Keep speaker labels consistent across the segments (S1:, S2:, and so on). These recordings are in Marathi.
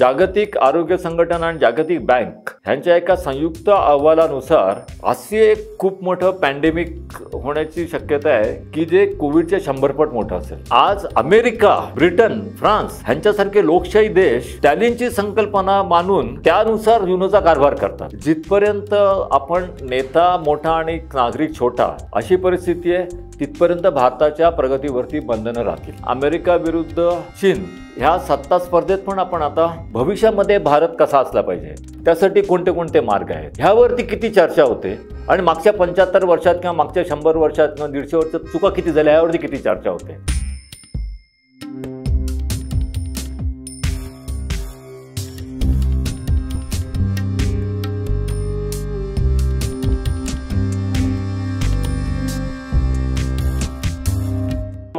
S1: जागतिक आरोग्य संघटना आणि जागतिक बँक ह्यांच्या एका संयुक्त अहवालानुसार असे एक खूप मोठं पॅन्डेमिक होण्याची शक्यता आहे की जे कोविडच्या शंभरपट मोठं असेल आज अमेरिका ब्रिटन फ्रान्स ह्यांच्यासारखे लोकशाही देश स्टॅलिनची संकल्पना मानून त्यानुसार युनोचा कारभार करतात जिथपर्यंत आपण नेता मोठा आणि नागरिक छोटा अशी परिस्थिती आहे तिथपर्यंत भारताच्या प्रगतीवरती बंधनं राहतील अमेरिका विरुद्ध चीन ह्या सत्ता स्पर्धेत पण आपण आता भविष्यामध्ये भारत कसा असला पाहिजे त्यासाठी कोणते कोणते मार्ग आहेत ह्यावरती किती चर्चा होते आणि मागच्या पंच्याहत्तर वर्षात किंवा मागच्या शंभर वर्षात किंवा दीडशे वर्षात चुका किती झाल्या ह्यावरती किती चर्चा होते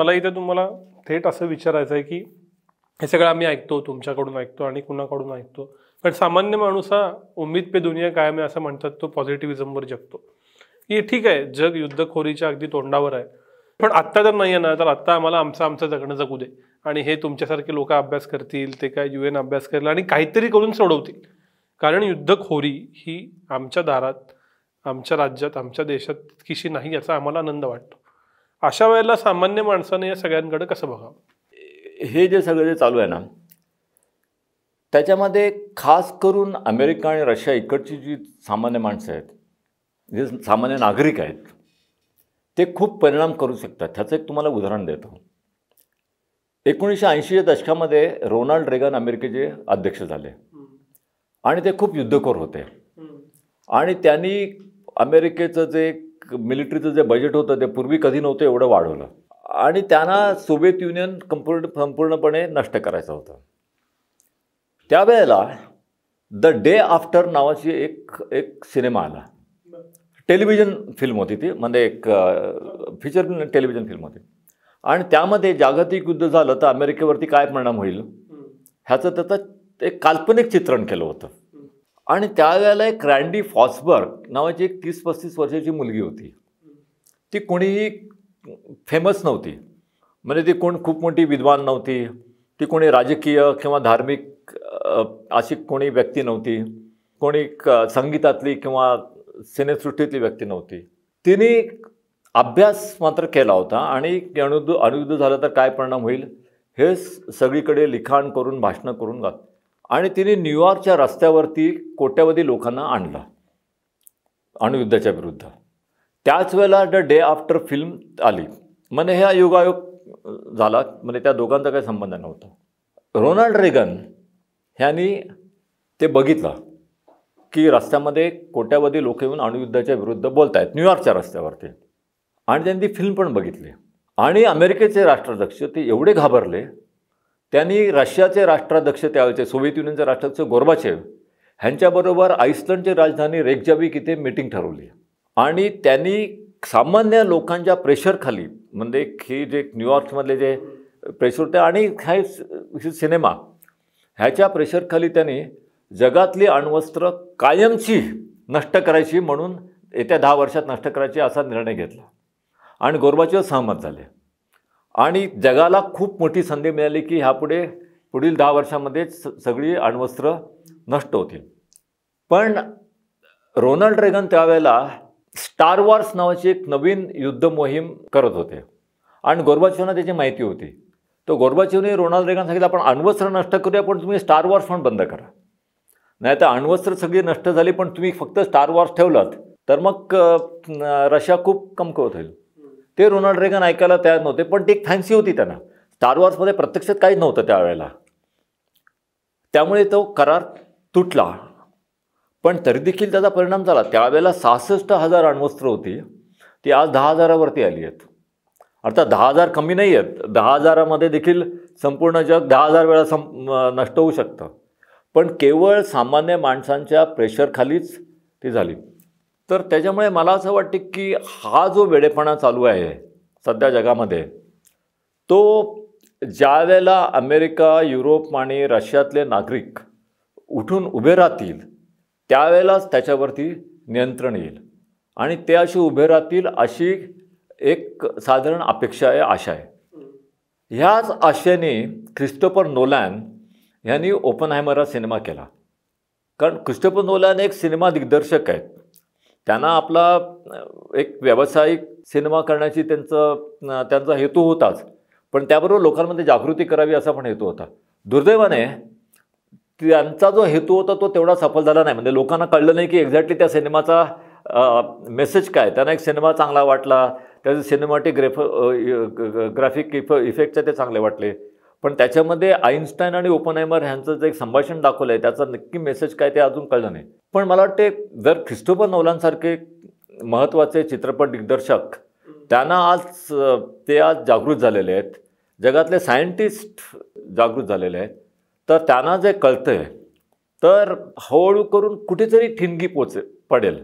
S2: मला इथे तुम्हाला थेट असं विचारायचं आहे की हे सगळं आम्ही ऐकतो तुमच्याकडून ऐकतो आणि कुणाकडून ऐकतो पण सामान्य माणूस हा उम्मीद पे दुनिया कायम आहे असं म्हणतात तो पॉझिटिव्हिजमवर जगतो की ठीक आहे जग युद्धखोरीच्या अगदी तोंडावर आहे पण आत्ता जर नाही आहे ना तर आत्ता आम्हाला आमचं आमचं जगणं जगू दे आणि हे तुमच्यासारखे लोक अभ्यास करतील ते काय यू एन अभ्यास करेल आणि काहीतरी करून सोडवतील कारण युद्धखोरी ही आमच्या दारात आमच्या राज्यात आमच्या देशात तितकीशी नाही याचा आम्हाला आनंद वाटतो अशा वेळेला सामान्य माणसाने या सगळ्यांकडे कसं बघा
S1: हे जे सगळं जे चालू आहे ना त्याच्यामध्ये खास करून अमेरिका आणि रशिया इकडची जी सामान्य माणसं आहेत जे सामान्य नागरिक आहेत ते खूप परिणाम करू शकतात ह्याचं एक तुम्हाला उदाहरण देतो एकोणीसशे ऐंशीच्या दशकामध्ये रोनाल्ड रेगन अमेरिकेचे अध्यक्ष झाले आणि ते खूप युद्धखोर होते आणि त्यांनी अमेरिकेचं जे मिलिटरीचं जे बजेट होतं ते पूर्वी कधी नव्हतं एवढं वाढवलं आणि त्यांना सोवियत युनियन कंपूर्ण संपूर्णपणे नष्ट करायचं होतं त्यावेळेला द डे आफ्टर नावाची एक एक सिनेमा आला टेलिव्हिजन फिल्म होती ती म्हणजे एक फीचर टेलिव्हिजन फिल्म होती आणि त्यामध्ये जागतिक युद्ध झालं तर अमेरिकेवरती काय परिणाम होईल ह्याचं त्याचं एक काल्पनिक चित्रण केलं होतं आणि त्यावेळेला एक क्रँडी फॉसबर्ग नावाची एक तीस पस्तीस वर्षाची मुलगी होती ती कोणीही फेमस नव्हती म्हणजे ती कोण खूप मोठी विद्वान नव्हती ती कोणी राजकीय किंवा धार्मिक अशी कोणी व्यक्ती नव्हती कोणी क संगीतातली किंवा सिनेसृष्टीतली व्यक्ती नव्हती तिने अभ्यास मात्र केला होता आणि अनुद्ध अनिरुद्ध झालं तर काय परिणाम होईल हे सगळीकडे लिखाण करून भाषणं करून गात आणि तिने न्यूयॉर्कच्या रस्त्यावरती कोट्यावधी लोकांना आणलं अणुयुद्धाच्या विरुद्ध त्याच वेळेला द डे आफ्टर फिल्म आली म्हणजे हे योगायोग झाला म्हणजे त्या दोघांचा काही संबंध नव्हता रोनाल्ड रेगन ह्यांनी ते बघितलं की रस्त्यामध्ये कोट्यावधी लोक येऊन अणुयुद्धाच्या विरुद्ध बोलत आहेत न्यूयॉर्कच्या रस्त्यावरती आणि त्यांनी ती फिल्म पण बघितली आणि अमेरिकेचे राष्ट्राध्यक्ष ते एवढे घाबरले त्यांनी रशियाचे राष्ट्राध्यक्ष त्यावेळेचे सोव्हियत युनियनचे राष्ट्राध्यक्ष गोरबाचेव ह्यांच्याबरोबर आईसलंडची राजधानी रेग्जाविक इथे मिटिंग ठरवली आणि त्यांनी सामान्य लोकांच्या प्रेशरखाली म्हणजे हे जे न्यूयॉर्कमधले जे प्रेशर होते आणि हे सिनेमा ह्याच्या प्रेशरखाली त्यांनी जगातली अण्वस्त्र कायमची नष्ट करायची म्हणून येत्या दहा वर्षात नष्ट करायची असा निर्णय घेतला आणि गोरबाचेव सहमत झाले आणि जगाला खूप मोठी संधी मिळाली की ह्यापुढे पुढील दहा वर्षामध्ये स सगळी अण्वस्त्र नष्ट होतील पण रोनाल्ड रेगन त्यावेळेला स्टार वॉर्स नावाची एक नवीन युद्ध मोहीम करत होते आणि गोरबाचीवना त्याची माहिती होती तो गोरबाचेवने रोनाल्ड रेगन सांगितलं आपण अण्वस्त्र नष्ट करूया पण तुम्ही स्टार वॉर्स पण बंद करा नाही तर अण्वस्त्र सगळी नष्ट झाली पण तुम्ही फक्त स्टार वॉर्स ठेवलात तर मग रशिया खूप कमकवत होईल ते रोनाल्ड रेगन ऐकायला तयार नव्हते पण ती एक फॅन्सी होती त्यांना स्टार वॉर्समध्ये प्रत्यक्षात काहीच नव्हतं त्यावेळेला त्यामुळे तो करार तुटला पण तरी देखील त्याचा परिणाम झाला त्यावेळेला सहासष्ट हजार अण्वस्त्र होती ती आज दहा हजारावरती आली आहेत अर्थात दहा हजार कमी नाही आहेत दहा हजारामध्ये देखील संपूर्ण जग दहा हजार वेळा सं नष्ट होऊ शकतं पण केवळ सामान्य माणसांच्या प्रेशरखालीच ती झाली तर त्याच्यामुळे मला असं वाटते की हा जो वेडेपणा चालू आहे सध्या जगामध्ये तो ज्या वेळेला अमेरिका युरोप आणि रशियातले नागरिक उठून उभे राहतील त्यावेळेलाच त्याच्यावरती नियंत्रण येईल आणि ते असे उभे राहतील अशी एक साधारण अपेक्षा आहे आशा आहे ह्याच आशेने क्रिस्टोफर नोलॅन यांनी ओपनहायमरा सिनेमा केला कारण ख्रिस्टोफर नोलॅन एक सिनेमा दिग्दर्शक आहेत त्यांना आपला एक व्यावसायिक सिनेमा करण्याची त्यांचं त्यांचा हेतू होताच पण त्याबरोबर लोकांमध्ये जागृती करावी असा पण हेतू होता दुर्दैवाने त्यांचा जो हेतू होता तो तेवढा सफल झाला नाही म्हणजे लोकांना कळलं नाही की एक्झॅक्टली त्या सिनेमाचा मेसेज काय त्यांना एक सिनेमा चांगला वाटला त्याचे सिनेमॅटिक ग्रेफ ग्राफिक इफ इफेक्टचे ते चांगले वाटले पण त्याच्यामध्ये आईन्स्टाईन आणि ओपनहायमर ह्यांचं जे एक संभाषण दाखवलं आहे त्याचा नक्की मेसेज काय ते अजून कळलं नाही पण मला वाटते जर ख्रिस्टोफर नौलांसारखे महत्त्वाचे चित्रपट दिग्दर्शक त्यांना आज ते आज जागृत झालेले आहेत जगातले सायंटिस्ट जागृत झालेले आहेत तर त्यांना जे कळतं आहे तर हळूहळू करून कुठेतरी ठिणगी पोच पडेल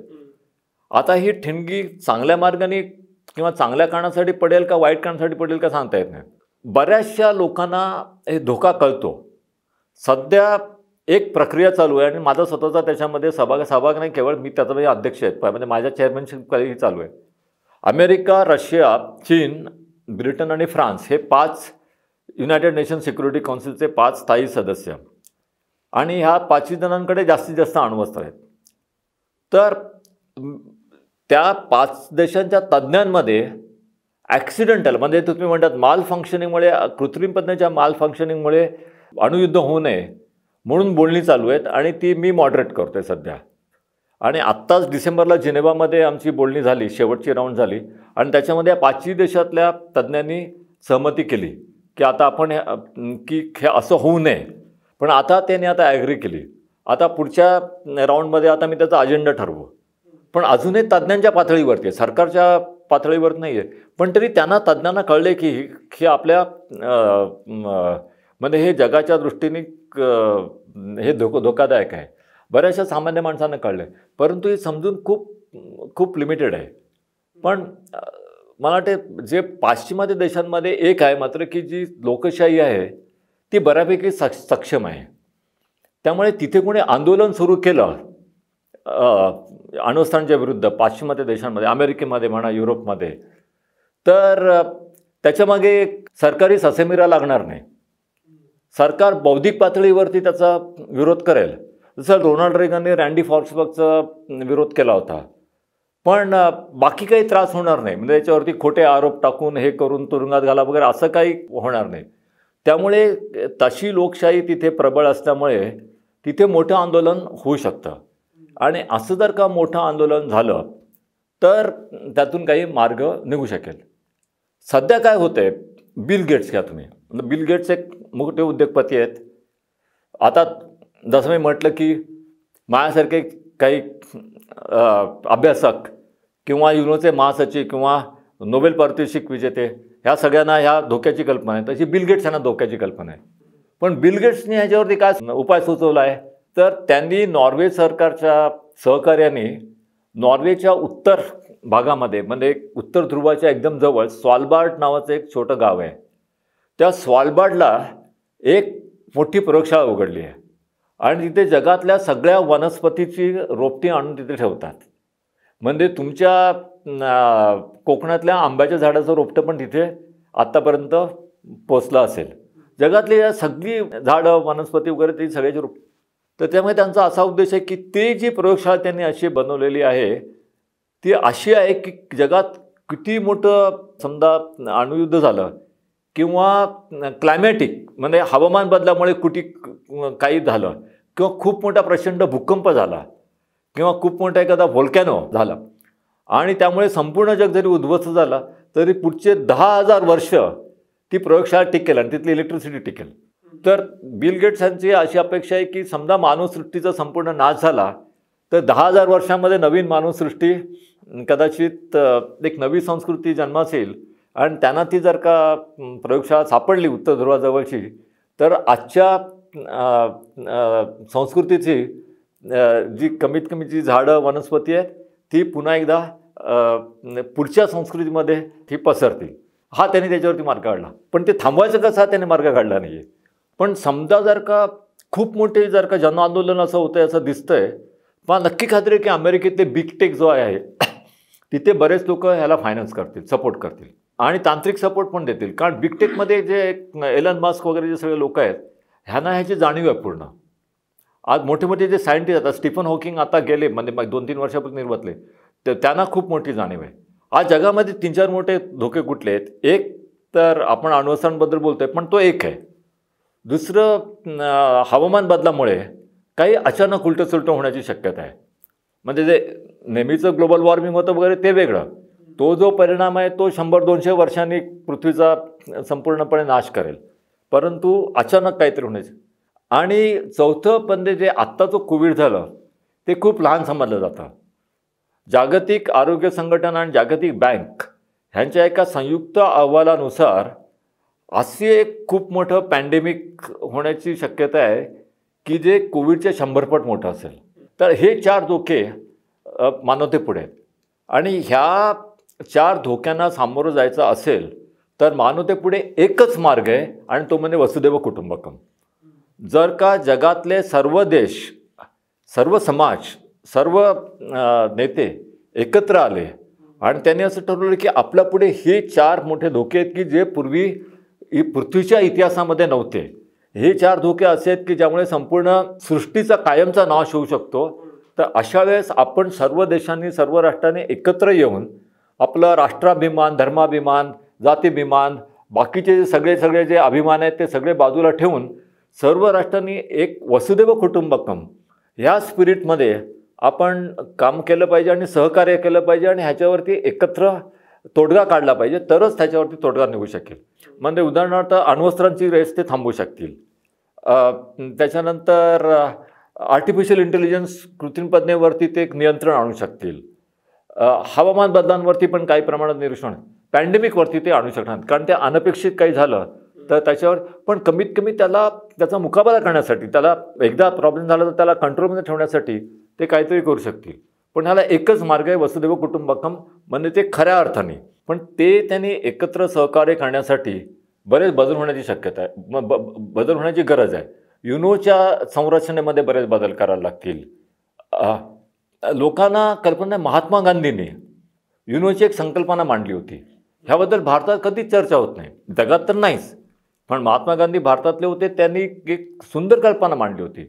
S1: आता ही ठिणगी चांगल्या मार्गाने किंवा चांगल्या कारणासाठी पडेल का वाईट कारणासाठी पडेल का सांगता येत नाही बऱ्याचशा लोकांना हे धोका कळतो सध्या एक प्रक्रिया चालू आहे आणि माझा स्वतःचा त्याच्यामध्ये सहभाग सहभाग नाही केवळ मी त्याचा म्हणजे अध्यक्ष आहेत म्हणजे माझ्या चेअरमॅनशिप ही चालू आहे अमेरिका रशिया चीन ब्रिटन आणि फ्रान्स हे पाच युनायटेड नेशन सिक्युरिटी काउन्सिलचे पाच स्थायी सदस्य आणि ह्या पाचवी जणांकडे जास्तीत जास्त अणुवस्त्र आहेत तर त्या पाच देशांच्या तज्ज्ञांमध्ये ॲक्सिडेंटल म्हणजे तुम्ही म्हणतात माल फंक्शनिंगमुळे कृत्रिम पद्धतीच्या माल फंक्शनिंगमुळे अणुयुद्ध होऊ नये म्हणून बोलणी चालू आहेत आणि ती मी मॉडरेट करतो आहे सध्या आणि आत्ताच डिसेंबरला जिनेवामध्ये आमची बोलणी झाली शेवटची राऊंड झाली आणि त्याच्यामध्ये या पाचही देशातल्या तज्ज्ञांनी सहमती केली की आता आपण की हे असं होऊ नये पण आता त्यांनी आता ॲग्री केली आता पुढच्या राऊंडमध्ये आता मी त्याचा अजेंडा ठरवू पण अजूनही तज्ज्ञांच्या पातळीवरती सरकारच्या पातळीवर नाही आहे पण तरी त्यांना तज्ज्ञांना कळले की हे आपल्या म्हणजे हे जगाच्या दृष्टीने हे धोक धोकादायक आहे बऱ्याचशा सामान्य माणसांना कळलं परंतु हे समजून खूप खूप लिमिटेड आहे पण मला वाटते जे पाश्चिमात्य देशांमध्ये एक आहे मात्र की जी लोकशाही आहे ती बऱ्यापैकी सक्षम आहे त्यामुळे तिथे कोणी आंदोलन सुरू केलं अणुस्थांच्या विरुद्ध पाश्चिमात्य देशांमध्ये अमेरिकेमध्ये म्हणा युरोपमध्ये तर त्याच्यामागे सरकारी ससेमिरा लागणार नाही सरकार बौद्धिक पातळीवरती त्याचा विरोध करेल जसं रोनाल्ड रेगनने रँडी फॉक्सबर्गचा विरोध केला होता पण बाकी काही त्रास होणार नाही म्हणजे याच्यावरती खोटे आरोप टाकून हे करून तुरुंगात घाला वगैरे असं काही होणार नाही त्यामुळे तशी लोकशाही तिथे प्रबळ असल्यामुळे तिथे मोठं आंदोलन होऊ शकतं आणि असं जर का मोठं आंदोलन झालं तर त्यातून काही मार्ग निघू शकेल सध्या काय होतं आहे बिल गेट्स घ्या तुम्ही म्हणजे बिल गेट्स एक मोठे उद्योगपती आहेत आता जसं मी म्हटलं की माझ्यासारखे काही अभ्यासक किंवा युनोचे महासचिव किंवा नोबेल पारितोषिक विजेते ह्या सगळ्यांना ह्या धोक्याची कल्पना आहे तशी बिल गेट्स यांना धोक्याची कल्पना आहे पण बिल गेट्सनी ह्याच्यावरती काय उपाय सुचवला आहे तर त्यांनी नॉर्वे सरकारच्या सहकार्याने नॉर्वेच्या उत्तर भागामध्ये म्हणजे उत्तर ध्रुवाच्या एकदम जवळ स्वालबार्ड नावाचं एक छोटं गाव आहे त्या स्वालबार्डला एक मोठी प्रयोगशाळा उघडली आहे आणि तिथे जगातल्या सगळ्या वनस्पतीची रोपटी आणून तिथे ठेवतात म्हणजे तुमच्या कोकणातल्या आंब्याच्या झाडाचं रोपटं पण तिथे आत्तापर्यंत पोचलं असेल जगातली सगळी झाडं वनस्पती वगैरे ती सगळ्याची रोप तर त्यामुळे त्यांचा असा उद्देश आहे की ते जी प्रयोगशाळा त्यांनी अशी बनवलेली आहे ती अशी आहे की जगात किती मोठं समजा अणुयुद्ध झालं किंवा क्लायमॅटिक म्हणजे हवामान बदलामुळे कुठे काही झालं किंवा खूप मोठा प्रचंड भूकंप झाला किंवा खूप मोठा एखादा व्होलकॅनो झाला आणि त्यामुळे संपूर्ण जग जरी उद्ध्वस्त झाला तरी पुढचे दहा हजार वर्ष ती प्रयोगशाळा टिकेल आणि तिथली इलेक्ट्रिसिटी टिकेल तर बिल गेट्स यांची अशी अपेक्षा आहे की समजा मानवसृष्टीचा संपूर्ण नाश झाला तर दहा हजार वर्षामध्ये नवीन मानवसृष्टी कदाचित एक नवी संस्कृती जन्मासेल आणि त्यांना ती जर का प्रयोगशाळा सापडली उत्तर ध्रुवाजवळची तर आजच्या संस्कृतीची जी कमीत कमी जी झाडं वनस्पती आहेत ती पुन्हा एकदा पुढच्या संस्कृतीमध्ये ती पसरतील हा त्यांनी त्याच्यावरती मार्ग काढला पण ते थांबवायचं कसं हा त्याने मार्ग काढला नाही आहे पण समजा जर का खूप मोठे जर का जनआंदोलन असं होतं असं दिसतंय पण नक्की खात्री आहे की अमेरिकेतले बिग टेक जो आहे तिथे बरेच लोक ह्याला फायनान्स करतील सपोर्ट करतील आणि तांत्रिक सपोर्ट पण देतील कारण बिग टेकमध्ये जे एलन मास्क वगैरे जे सगळे लोक आहेत ह्यांना ह्याची जाणीव आहे पूर्ण आज मोठे मोठे जे सायंटिस्ट आता स्टीफन हॉकिंग आता गेले म्हणजे दोन तीन वर्षापासून निर्मतले तर त्यांना खूप मोठी जाणीव आहे आज जगामध्ये तीन चार मोठे धोके कुठले आहेत एक तर आपण अण्वस्त्रांबद्दल बोलतोय पण तो एक आहे दुसरं हवामान बदलामुळे काही अचानक उलटंसुलटं होण्याची शक्यता आहे म्हणजे जे नेहमीचं ग्लोबल वॉर्मिंग होतं वगैरे ते वेगळं तो जो परिणाम आहे तो शंभर दोनशे वर्षांनी पृथ्वीचा संपूर्णपणे नाश करेल परंतु अचानक काहीतरी होण्याचं आणि चौथं ते म्हणजे जे आत्ता कोविड झालं ते खूप लहान समजलं जातं जागतिक आरोग्य संघटना आणि जागतिक बँक ह्यांच्या एका संयुक्त अहवालानुसार असे एक खूप मोठं पॅन्डेमिक होण्याची शक्यता आहे की जे कोविडच्या शंभरपट मोठं असेल तर हे चार धोके मानवतेपुढे आहेत आणि ह्या चार धोक्यांना सामोरं जायचं असेल तर मानवतेपुढे एकच मार्ग आहे आणि तो म्हणजे वसुदेव कुटुंबकम जर का जगातले सर्व देश सर्व समाज सर्व नेते एकत्र आले आणि त्यांनी असं ठरवलं की आपल्यापुढे हे चार मोठे धोके आहेत की जे पूर्वी ही पृथ्वीच्या इतिहासामध्ये नव्हते हे चार धोके असे आहेत की ज्यामुळे संपूर्ण सृष्टीचा कायमचा नाश होऊ शकतो तर अशा वेळेस आपण सर्व देशांनी सर्व राष्ट्रांनी एकत्र येऊन आपलं राष्ट्राभिमान धर्माभिमान जातीभिमान बाकीचे जे सगळे सगळे जे अभिमान आहेत ते सगळे बाजूला ठेवून सर्व राष्ट्रांनी एक वसुदेव कुटुंबकम ह्या स्पिरिटमध्ये आपण काम केलं पाहिजे आणि सहकार्य केलं पाहिजे आणि ह्याच्यावरती एकत्र तोडगा काढला पाहिजे तरच त्याच्यावरती तोडगा निघू शकेल म्हणजे उदाहरणार्थ अण्वस्त्रांची रेस ते थांबवू शकतील त्याच्यानंतर आर्टिफिशियल इंटेलिजन्स कृत्रिमपज्ञेवरती ते एक नियंत्रण आणू शकतील हवामान बदलांवरती पण काही प्रमाणात निरीक्षण पॅन्डेमिकवरती ते आणू शकणार कारण ते अनपेक्षित काही झालं तर त्याच्यावर पण कमीत कमी त्याला त्याचा मुकाबला करण्यासाठी त्याला एकदा प्रॉब्लेम झाला तर त्याला कंट्रोलमध्ये ठेवण्यासाठी ते काहीतरी करू शकतील पण ह्याला एकच मार्ग आहे वसुदेव कुटुंबकम म्हणजे ते खऱ्या अर्थाने पण ते त्यांनी एकत्र सहकार्य करण्यासाठी बरेच बदल होण्याची शक्यता आहे ब बदल होण्याची गरज आहे युनोच्या संरचनेमध्ये बरेच बदल करायला लागतील लोकांना कल्पना महात्मा गांधींनी युनोची एक संकल्पना मांडली होती ह्याबद्दल भारतात कधीच चर्चा होत नाही जगात तर नाहीच पण महात्मा गांधी भारतातले होते त्यांनी एक सुंदर कल्पना मांडली होती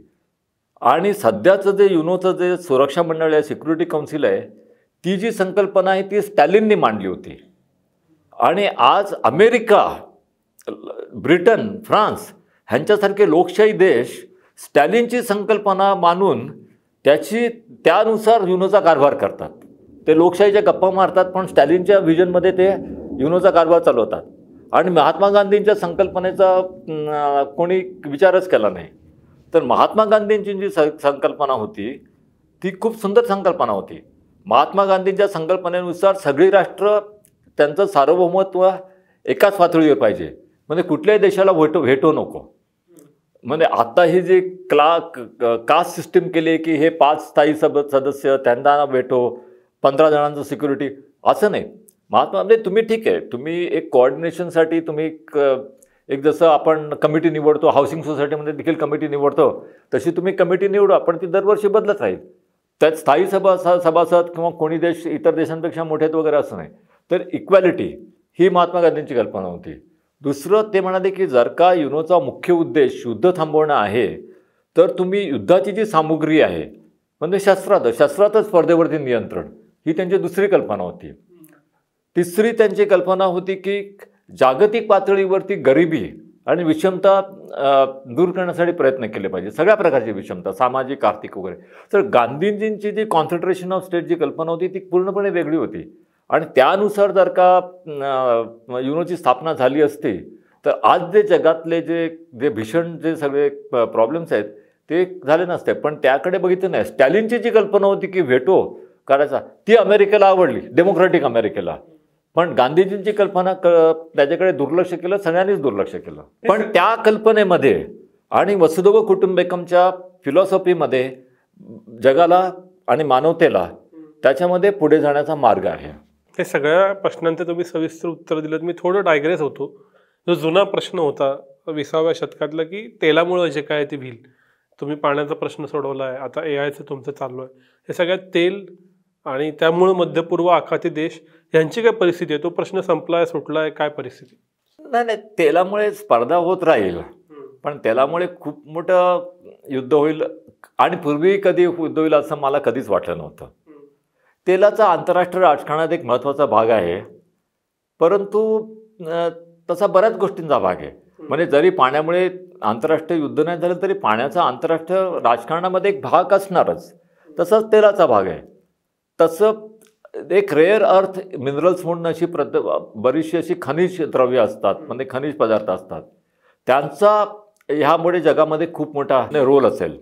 S1: आणि सध्याचं जे युनोचं जे सुरक्षा मंडळ आहे सिक्युरिटी काउन्सिल आहे ती जी संकल्पना आहे ती स्टॅलिननी मांडली होती आणि आज अमेरिका ब्रिटन फ्रान्स ह्यांच्यासारखे लोकशाही देश स्टॅलिनची संकल्पना मानून त्याची त्यानुसार युनोचा कारभार करतात ते लोकशाहीच्या गप्पा मारतात पण स्टॅलिनच्या व्हिजनमध्ये ते युनोचा कारभार चालवतात आणि महात्मा गांधींच्या संकल्पनेचा कोणी विचारच केला नाही तर महात्मा गांधींची जी संकल्पना होती ती खूप सुंदर संकल्पना होती महात्मा गांधींच्या संकल्पनेनुसार सगळी राष्ट्र त्यांचं सार्वभौमत्व एकाच पातळीवर पाहिजे म्हणजे कुठल्याही देशाला भेटो भेटो नको म्हणजे आता ही जी क्ला कास्ट सिस्टीम केली की हे पाच स्थायी सब सदस्य त्यांना भेटो पंधरा जणांचं सिक्युरिटी असं नाही महात्मा म्हणजे तुम्ही ठीक आहे तुम्ही एक कोऑर्डिनेशनसाठी तुम्ही क एक जसं आपण कमिटी निवडतो हाऊसिंग सोसायटीमध्ये देखील कमिटी निवडतो तशी तुम्ही कमिटी निवडा पण ती दरवर्षी बदलत राहील त्यात स्थायी सभा सभासद किंवा कोणी देश इतर देशांपेक्षा आहेत वगैरे असं नाही तर इक्वॅलिटी ही महात्मा गांधींची कल्पना होती दुसरं ते म्हणाले की जर का युनोचा मुख्य उद्देश युद्ध थांबवणं आहे तर तुम्ही युद्धाची जी सामुग्री आहे म्हणजे शस्त्रात शस्त्रातच स्पर्धेवरती नियंत्रण ही त्यांची दुसरी कल्पना होती तिसरी त्यांची कल्पना होती की जागतिक पातळीवरती गरिबी आणि विषमता दूर करण्यासाठी प्रयत्न केले पाहिजे सगळ्या प्रकारची विषमता सामाजिक आर्थिक वगैरे तर गांधीजींची जी कॉन्सन्ट्रेशन ऑफ स्टेट जी कल्पना होती ती पूर्णपणे वेगळी होती आणि त्यानुसार जर का युनोची स्थापना झाली असती तर आज जे जगातले जे जे भीषण जे सगळे प्रॉब्लेम्स आहेत ते झाले नसते पण त्याकडे बघितलं नाही स्टॅलिनची जी कल्पना होती की व्हेटो करायचा ती अमेरिकेला आवडली डेमोक्रॅटिक अमेरिकेला पण गांधीजींची कल्पना क त्याच्याकडे दुर्लक्ष केलं सगळ्यांनीच दुर्लक्ष केलं पण त्या कल्पनेमध्ये आणि वसुधैव कुटुंबेकमच्या फिलॉसॉफीमध्ये जगाला आणि मानवतेला त्याच्यामध्ये पुढे जाण्याचा मार्ग आहे
S2: ते सगळ्या प्रश्नांचं तुम्ही सविस्तर उत्तर दिलं मी थोडं डायग्रेस होतो जो जुना प्रश्न होता विसाव्या शतकातला की तेलामुळं जे काय ते भील तुम्ही पाण्याचा प्रश्न सोडवला आहे आता ए आयचं तुमचं चालू आहे हे सगळ्यात तेल आणि त्यामुळं मध्य पूर्व आखाती देश यांची काय परिस्थिती आहे तो प्रश्न संपलाय आहे काय परिस्थिती नाही नाही तेलामुळे स्पर्धा होत राहील पण तेलामुळे खूप मोठं युद्ध होईल
S1: आणि पूर्वी कधी युद्ध होईल असं मला कधीच वाटलं नव्हतं तेलाचा आंतरराष्ट्रीय राजकारणात एक महत्त्वाचा भाग आहे परंतु तसा बऱ्याच गोष्टींचा भाग आहे म्हणजे जरी पाण्यामुळे आंतरराष्ट्रीय युद्ध नाही झालं तरी पाण्याचा आंतरराष्ट्रीय राजकारणामध्ये एक भाग असणारच तसाच तेलाचा भाग आहे तसं एक रेअर अर्थ मिनरल्स म्हणून अशी प्रद बरीचशी अशी खनिज द्रव्य असतात म्हणजे खनिज पदार्थ असतात त्यांचा ह्यामुळे जगामध्ये खूप मोठा रोल असेल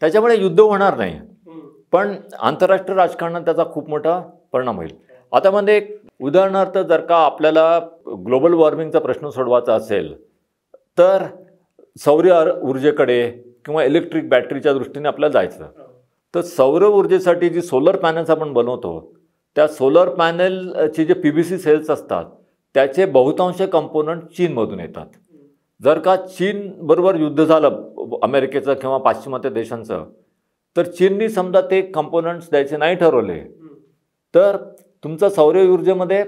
S1: त्याच्यामुळे युद्ध होणार नाही पण आंतरराष्ट्रीय राजकारणात त्याचा खूप मोठा परिणाम होईल आता म्हणजे उदाहरणार्थ जर का आपल्याला ग्लोबल वॉर्मिंगचा प्रश्न सोडवायचा असेल तर सौर्य ऊर्जेकडे किंवा इलेक्ट्रिक बॅटरीच्या दृष्टीने आपल्याला जायचं तर सौर ऊर्जेसाठी जी सोलर पॅनल्स आपण बनवतो त्या सोलर पॅनलचे J P B C cells असतात त्याचे बहुतांश कंपोनंट चीनमधून येतात जर का चीनबरोबर युद्ध झालं अमेरिकेचं किंवा पाश्चिमात्य देशांचं तर चीननी समजा ते कंपोनंट्स द्यायचे नाही ठरवले तर तुमचा सौर ऊर्जेमध्ये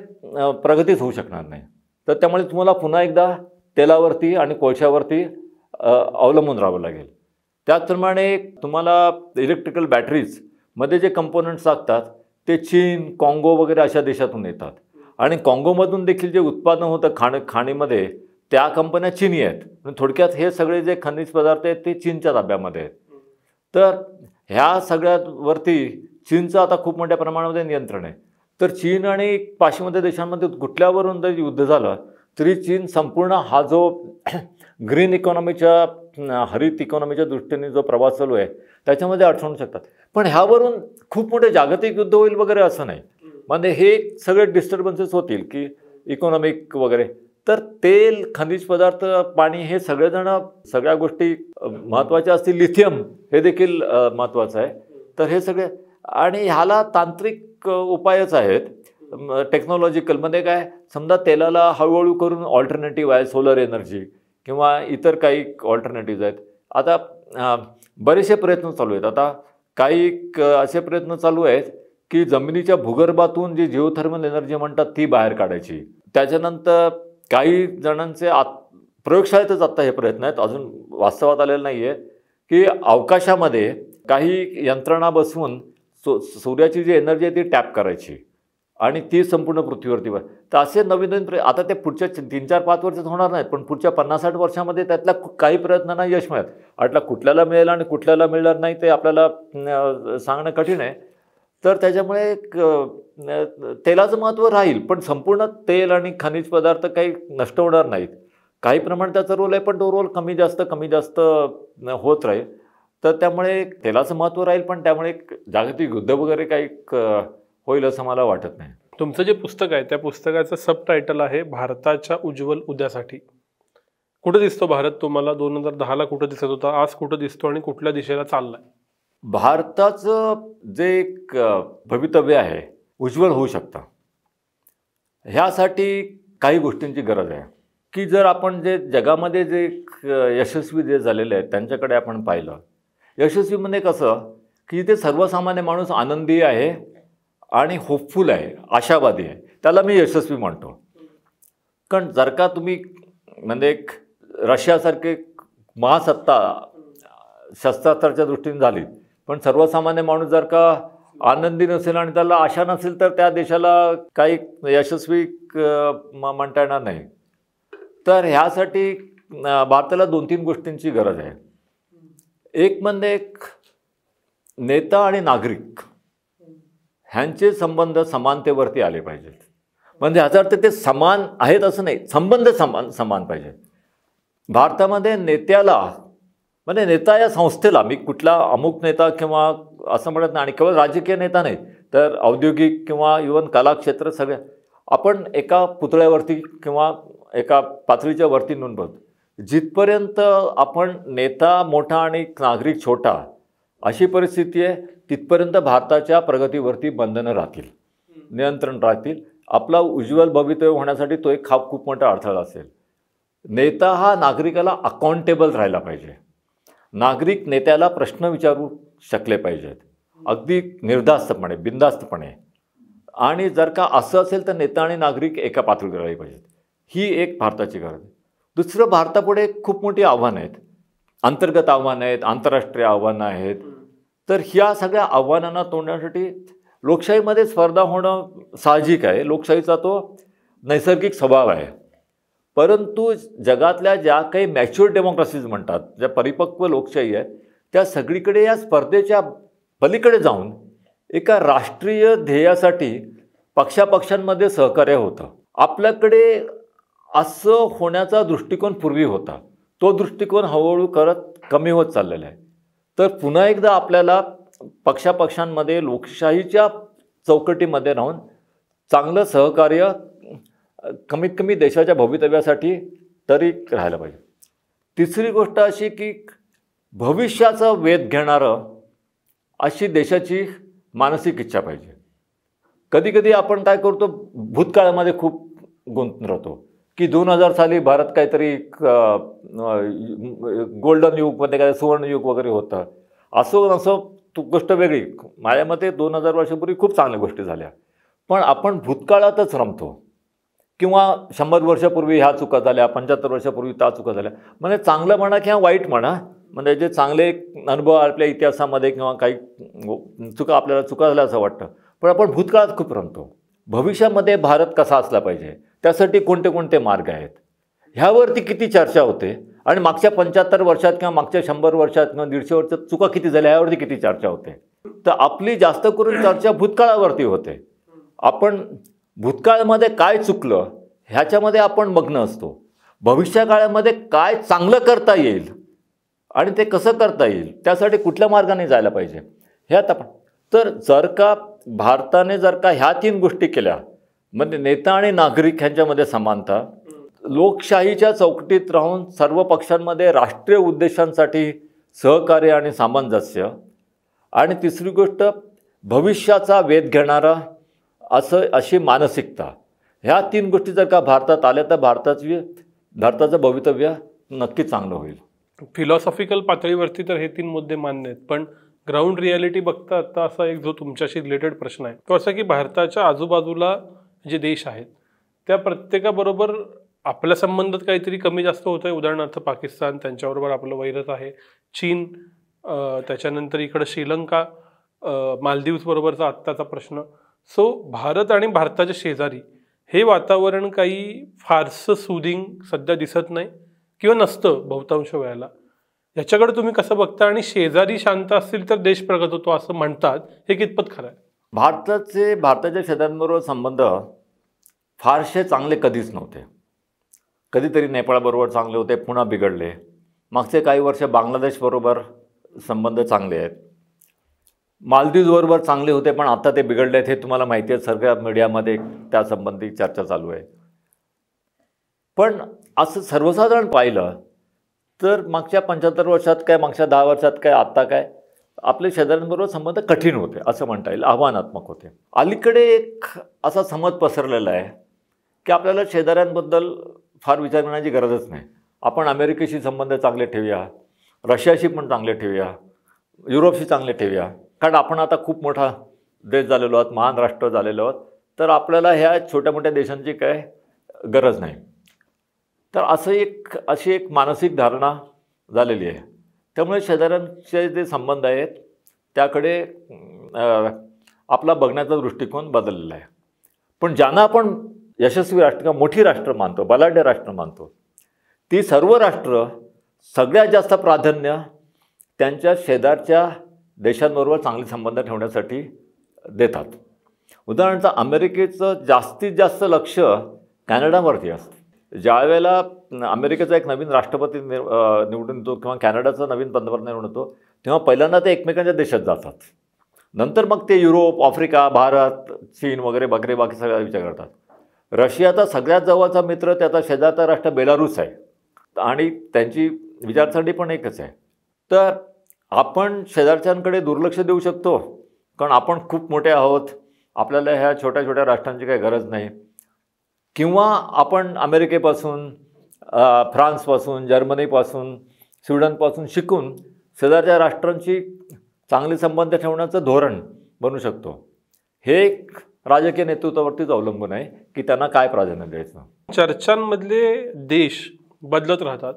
S1: प्रगतीच होऊ शकणार नाही तर त्यामुळे तुम्हाला पुन्हा एकदा तेलावरती आणि कोळशावरती अवलंबून राहावं लागेल त्याचप्रमाणे तुम्हाला इलेक्ट्रिकल बॅटरीज मध्ये जे कंपोनंट्स लागतात ते चीन काँगो वगैरे अशा देशातून येतात आणि काँगोमधून देखील जे उत्पादन होतं खाण खाणीमध्ये त्या कंपन्या चीनी आहेत थोडक्यात हे सगळे जे खनिज पदार्थ आहेत ते चीनच्या ताब्यामध्ये आहेत तर ह्या सगळ्यावरती चीनचं आता खूप मोठ्या प्रमाणामध्ये नियंत्रण आहे तर चीन आणि पाश्चिमात्य देशांमध्ये कुठल्यावरून जर युद्ध झालं तरी चीन संपूर्ण हा जो ग्रीन इकॉनॉमीच्या हरित इकॉनॉमीच्या दृष्टीने जो प्रवास चालू आहे त्याच्यामध्ये अडचणू शकतात पण ह्यावरून खूप मोठे जागतिक युद्ध होईल वगैरे असं नाही म्हणजे हे सगळे डिस्टर्बन्सेस होतील की इकॉनॉमिक वगैरे तर तेल खनिज पदार्थ पाणी हे सगळेजण सगळ्या गोष्टी महत्त्वाच्या असतील लिथियम हे देखील महत्त्वाचं आहे तर हे सगळे आणि ह्याला तांत्रिक उपायच आहेत टेक्नॉलॉजिकल म्हणजे काय समजा तेलाला हळूहळू करून ऑल्टरनेटिव्ह आहे सोलर एनर्जी किंवा इतर काही ऑल्टरनेटिव्ज आहेत आता बरेचसे प्रयत्न चालू आहेत आता काही असे प्रयत्न चालू आहेत की जमिनीच्या भूगर्भातून जी जिओथर्मल एनर्जी म्हणतात ती बाहेर काढायची त्याच्यानंतर काही जणांचे आत प्रयोगशाळेतच आत्ता हे प्रयत्न आहेत अजून वास्तवात आलेलं नाही आहे की अवकाशामध्ये काही यंत्रणा बसवून सो सूर्याची जी एनर्जी आहे ती टॅप करायची आणि ती संपूर्ण पृथ्वीवरती तर असे नवीन नवीन आता ते पुढच्या तीन चार पाच वर्षात होणार नाहीत पण पुढच्या पन्नास साठ वर्षामध्ये त्यातल्या काही प्रयत्नांना यश मिळत आठला कुठल्याला मिळेल आणि कुठल्याला मिळणार नाही ते आपल्याला सांगणं कठीण आहे तर त्याच्यामुळे तेलाचं महत्त्व राहील पण संपूर्ण तेल आणि खनिज पदार्थ काही नष्ट होणार नाहीत काही प्रमाण त्याचा रोल आहे पण तो रोल कमी जास्त कमी जास्त होत राहील तर
S2: त्यामुळे तेलाचं महत्त्व राहील पण त्यामुळे जागतिक युद्ध वगैरे काही होईल असं मला वाटत नाही तुमचं जे पुस्तक आहे त्या पुस्तकाचं सब टायटल आहे भारताच्या उज्ज्वल उद्यासाठी कुठं दिसतो भारत तुम्हाला दोन हजार दहाला कुठं दिसत होता आज कुठं दिसतो आणि कुठल्या दिशेला चाललाय
S1: भारताचं जे एक भवितव्य आहे उज्ज्वल होऊ शकतं ह्यासाठी काही गोष्टींची गरज आहे की जर आपण जे जगामध्ये जे यशस्वी जे झालेले आहेत त्यांच्याकडे आपण पाहिलं यशस्वी म्हणजे कसं की ते सर्वसामान्य माणूस आनंदी आहे आणि होपफुल आहे आशावादी आहे त्याला मी यशस्वी म्हणतो कारण जर का तुम्ही म्हणजे एक रशियासारखे महासत्ता शस्त्रास्त्राच्या दृष्टीने झाली पण सर्वसामान्य माणूस जर का आनंदी नसेल आणि त्याला आशा नसेल तर त्या देशाला काही यशस्वी म्हणता येणार नाही तर ह्यासाठी भारताला दोन तीन गोष्टींची गरज आहे एक म्हणजे एक नेता आणि नागरिक ह्यांचे संबंध समानतेवरती आले पाहिजेत म्हणजे ह्याचा अर्थ ते समान आहेत असं नाही संबंध समान समान पाहिजेत भारतामध्ये नेत्याला म्हणजे नेता या संस्थेला मी कुठला अमुक नेता किंवा असं म्हणत नाही आणि केवळ राजकीय नेता नाही तर औद्योगिक किंवा इवन कलाक्षेत्र सगळ्या आपण एका पुतळ्यावरती किंवा एका पातळीच्या वरती नोंदवतो जिथपर्यंत आपण नेता मोठा आणि नागरिक छोटा अशी परिस्थिती आहे तिथपर्यंत भारताच्या प्रगतीवरती बंधनं राहतील नियंत्रण राहतील आपला उज्ज्वल भवितव्य होण्यासाठी तो एक खाप खूप मोठा अडथळा असेल नेता हा नागरिकाला अकाउंटेबल राहिला पाहिजे नागरिक नेत्याला प्रश्न विचारू शकले पाहिजेत अगदी निर्धास्तपणे बिंदास्तपणे आणि जर का असं असेल तर नेता आणि नागरिक एका पातळीवर राहिले पाहिजेत ही एक भारताची गरज आहे दुसरं भारतापुढे खूप मोठी आव्हानं आहेत अंतर्गत आव्हानं आहेत आंतरराष्ट्रीय आव्हानं आहेत तर ह्या सगळ्या आव्हानांना तोंडण्यासाठी लोकशाहीमध्ये स्पर्धा होणं साहजिक आहे लोकशाहीचा तो नैसर्गिक स्वभाव आहे परंतु जगातल्या ज्या काही मॅच्युअर डेमोक्रेसीज म्हणतात ज्या परिपक्व लोकशाही आहेत त्या सगळीकडे या स्पर्धेच्या पलीकडे जाऊन एका राष्ट्रीय ध्येयासाठी पक्षापक्षांमध्ये सहकार्य होतं आपल्याकडे असं होण्याचा दृष्टिकोन पूर्वी होता तो दृष्टिकोन हळूहळू करत कमी होत चाललेला आहे तर पुन्हा एकदा आपल्याला पक्षापक्षांमध्ये लोकशाहीच्या चौकटीमध्ये राहून चांगलं सहकार्य कमीत कमी देशाच्या भवितव्यासाठी तरी राहायला पाहिजे तिसरी गोष्ट अशी की भविष्याचा वेध घेणारं अशी देशाची मानसिक इच्छा पाहिजे कधीकधी आपण काय करतो भूतकाळामध्ये खूप गुंत राहतो की दोन हजार साली भारत काहीतरी गोल्डन युगमध्ये काय सुवर्ण युग वगैरे होतं असं असं तू गोष्ट वेगळी माझ्या मते दोन हजार वर्षापूर्वी खूप चांगल्या गोष्टी झाल्या पण आपण भूतकाळातच रमतो किंवा शंभर वर्षापूर्वी ह्या चुका झाल्या पंच्याहत्तर वर्षापूर्वी त्या चुका झाल्या म्हणजे चांगलं म्हणा किंवा वाईट म्हणा म्हणजे जे चांगले अनुभव आपल्या इतिहासामध्ये किंवा काही चुका आपल्याला चुका झाल्या असं वाटतं पण आपण भूतकाळात खूप रमतो भविष्यामध्ये भारत कसा असला पाहिजे त्यासाठी कोणते कोणते मार्ग आहेत ह्यावरती किती चर्चा होते आणि मागच्या पंच्याहत्तर वर्षात किंवा मागच्या शंभर वर्षात किंवा दीडशे वर्षात चुका किती झाल्या यावरती किती चर्चा होते तर आपली जास्त करून चर्चा भूतकाळावरती होते आपण भूतकाळामध्ये काय चुकलं ह्याच्यामध्ये आपण मग्न असतो भविष्यकाळामध्ये काय चांगलं करता येईल आणि ते कसं करता येईल त्यासाठी कुठल्या मार्गाने जायला पाहिजे ह्यात आपण तर जर का भारताने जर का ह्या तीन गोष्टी केल्या म्हणजे नेता आणि नागरिक ह्यांच्यामध्ये समानता लोकशाहीच्या चौकटीत राहून सर्व पक्षांमध्ये राष्ट्रीय उद्देशांसाठी सहकार्य आणि सामंजस्य आणि तिसरी गोष्ट भविष्याचा वेध घेणारा असं अशी मानसिकता ह्या तीन गोष्टी जर का भारतात आल्या तर भारताची भारताचं भवितव्य नक्की चांगलं होईल
S2: फिलॉसॉफिकल पातळीवरती तर हे तीन मुद्दे मान्य आहेत पण ग्राउंड रियालिटी बघता आता असा एक जो तुमच्याशी रिलेटेड प्रश्न आहे तो असा की भारताच्या आजूबाजूला जे देश आहेत त्या प्रत्येकाबरोबर आपल्या संबंधात काहीतरी कमी जास्त होतं आहे उदाहरणार्थ पाकिस्तान त्यांच्याबरोबर आपलं वैरत आहे चीन त्याच्यानंतर इकडं श्रीलंका मालदीवबरोबरचा आत्ताचा प्रश्न सो भारत आणि भारताच्या शेजारी हे वातावरण काही फारसं सुदिंग सध्या दिसत नाही किंवा नसतं बहुतांश वेळेला याच्याकडे तुम्ही कसं बघता आणि शेजारी शांत असतील तर देश प्रगत होतो असं म्हणतात हे कितपत खरं आहे
S1: भारताचे भारताच्या शेजारांबरोबर संबंध फारसे चांगले कधीच नव्हते कधीतरी नेपाळबरोबर चांगले होते पुन्हा बिघडले मागचे काही वर्ष बांगलादेशबरोबर संबंध चांगले आहेत मालदीवबरोबर चांगले होते पण आता ते बिघडले आहेत हे तुम्हाला माहिती आहे सगळ्या मीडियामध्ये त्यासंबंधी चर्चा चालू आहे पण असं सर्वसाधारण पाहिलं तर मागच्या पंच्याहत्तर वर्षात काय मागच्या दहा वर्षात काय आत्ता काय आपले शेजाऱ्यांबरोबर संबंध कठीण होते असं म्हणता येईल आव्हानात्मक होते अलीकडे एक असा समज पसरलेला आहे की आपल्याला शेजाऱ्यांबद्दल फार विचार करण्याची गरजच नाही आपण अमेरिकेशी संबंध चांगले ठेवूया रशियाशी पण चांगले ठेवूया युरोपशी चांगले ठेवूया कारण आपण आता खूप मोठा देश झालेलो आहोत महान राष्ट्र झालेलो आहोत तर आपल्याला ह्या छोट्या मोठ्या देशांची काय गरज नाही तर असं एक अशी एक मानसिक धारणा झालेली आहे त्यामुळे शेजाऱ्यांचे जे संबंध आहेत त्याकडे आपला बघण्याचा दृष्टिकोन बदललेला आहे पण ज्यांना आपण यशस्वी राष्ट्र किंवा मोठी राष्ट्र मानतो बलाढ्य राष्ट्र मानतो ती सर्व राष्ट्र सगळ्यात जास्त प्राधान्य त्यांच्या शेजारच्या देशांबरोबर चांगले संबंध ठेवण्यासाठी देतात उदाहरणार्थ अमेरिकेचं जास्तीत जास्त लक्ष कॅनडावरती असतं ज्यावेळेला अमेरिकेचा एक नवीन राष्ट्रपती निव निवडून येतो किंवा कॅनडाचा नवीन पंतप्रधान निवडून येतो तेव्हा पहिल्यांदा ते एकमेकांच्या देशात जातात नंतर मग ते युरोप आफ्रिका भारत चीन वगैरे वगैरे बाकी सगळा विचार करतात रशियाचा सगळ्यात जवळचा मित्र त्याचा शेजारचा राष्ट्र बेलारूस आहे आणि त्यांची विचारसरणी पण एकच आहे तर आपण शेजारच्यांकडे दुर्लक्ष देऊ शकतो कारण आपण खूप मोठे आहोत आपल्याला ह्या छोट्या छोट्या राष्ट्रांची काही गरज नाही किंवा आपण अमेरिकेपासून फ्रान्सपासून जर्मनीपासून स्वीडनपासून शिकून शेजारच्या राष्ट्रांशी चांगले संबंध ठेवण्याचं धोरण बनू शकतो हे एक राजकीय नेतृत्वावरतीच अवलंबून आहे की त्यांना काय प्राधान्य द्यायचं
S2: चर्चांमधले देश बदलत राहतात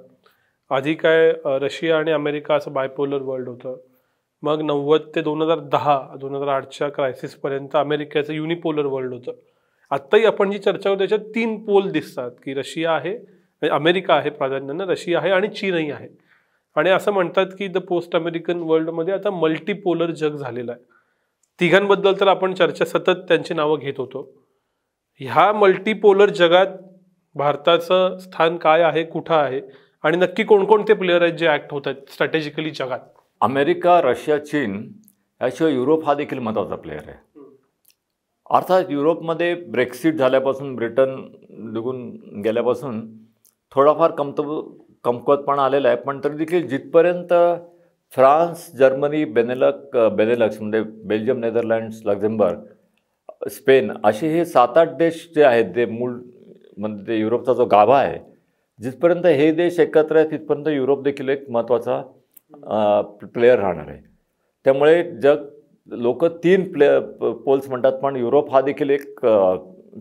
S2: आधी काय रशिया आणि अमेरिका असं बायपोलर वर्ल्ड होतं मग नव्वद ते दोन हजार दहा दोन हजार आठच्या क्रायसिसपर्यंत अमेरिकेचं युनिपोलर वर्ल्ड होतं आत्ताही आपण जी चर्चा होतो त्याच्यात तीन पोल दिसतात की रशिया आहे अमेरिका आहे प्राधान्यानं रशिया आहे आणि चीनही आहे आणि असं म्हणतात की द पोस्ट अमेरिकन वर्ल्डमध्ये आता मल्टीपोलर जग झालेलं आहे तिघांबद्दल तर आपण चर्चा सतत त्यांची नावं घेत होतो ह्या मल्टीपोलर जगात भारताचं स्थान काय आहे कुठं आहे आणि नक्की कोणकोणते प्लेअर आहेत जे ॲक्ट होत आहेत स्ट्रॅटेजिकली जगात अमेरिका रशिया
S1: चीन याशिवाय युरोप हा देखील महत्त्वाचा प्लेअर आहे अर्थात युरोपमध्ये ब्रेक्सिट झाल्यापासून ब्रिटन निघून गेल्यापासून थोडाफार कमतव कमकुवतपणा आलेला आहे पण तरी देखील जिथपर्यंत फ्रान्स जर्मनी बेनेलक बेनेलक्स म्हणजे बेल्जियम नेदरलँड्स लक्झेंबर्ग स्पेन असे हे सात आठ देश जे आहेत जे मूळ म्हणजे ते युरोपचा जो गाभा आहे जिथपर्यंत हे देश एकत्र आहेत तिथपर्यंत युरोप देखील एक महत्त्वाचा प्लेअर राहणार आहे त्यामुळे जग लोक तीन प्ले पोल्स म्हणतात पण युरोप हा देखील एक